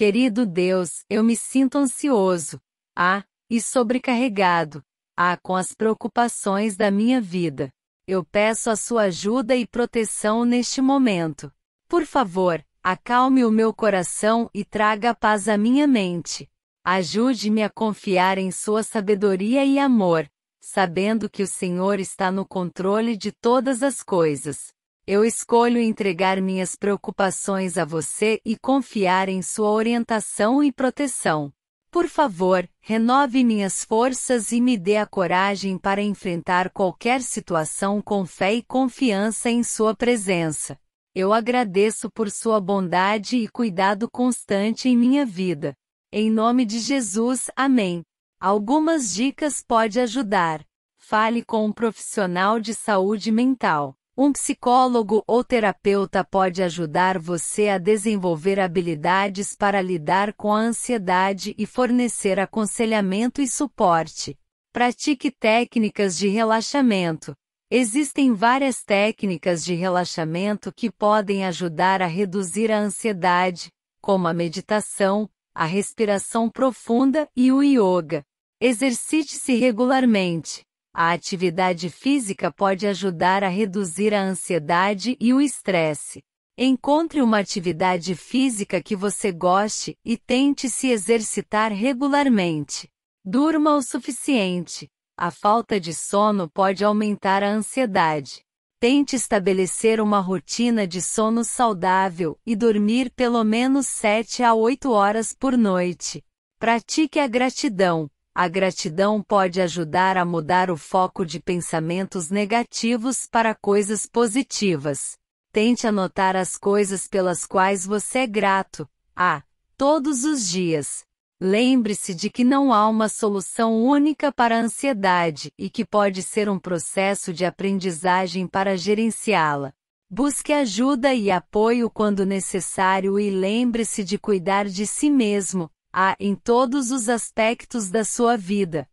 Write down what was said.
Querido Deus, eu me sinto ansioso, ah, e sobrecarregado, ah, com as preocupações da minha vida. Eu peço a sua ajuda e proteção neste momento. Por favor, acalme o meu coração e traga paz à minha mente. Ajude-me a confiar em sua sabedoria e amor, sabendo que o Senhor está no controle de todas as coisas. Eu escolho entregar minhas preocupações a você e confiar em sua orientação e proteção. Por favor, renove minhas forças e me dê a coragem para enfrentar qualquer situação com fé e confiança em sua presença. Eu agradeço por sua bondade e cuidado constante em minha vida. Em nome de Jesus, amém. Algumas dicas pode ajudar. Fale com um profissional de saúde mental. Um psicólogo ou terapeuta pode ajudar você a desenvolver habilidades para lidar com a ansiedade e fornecer aconselhamento e suporte. Pratique técnicas de relaxamento. Existem várias técnicas de relaxamento que podem ajudar a reduzir a ansiedade, como a meditação, a respiração profunda e o yoga. Exercite-se regularmente. A atividade física pode ajudar a reduzir a ansiedade e o estresse. Encontre uma atividade física que você goste e tente se exercitar regularmente. Durma o suficiente. A falta de sono pode aumentar a ansiedade. Tente estabelecer uma rotina de sono saudável e dormir pelo menos 7 a 8 horas por noite. Pratique a gratidão. A gratidão pode ajudar a mudar o foco de pensamentos negativos para coisas positivas. Tente anotar as coisas pelas quais você é grato. A. Ah, todos os dias. Lembre-se de que não há uma solução única para a ansiedade e que pode ser um processo de aprendizagem para gerenciá-la. Busque ajuda e apoio quando necessário e lembre-se de cuidar de si mesmo, há em todos os aspectos da sua vida.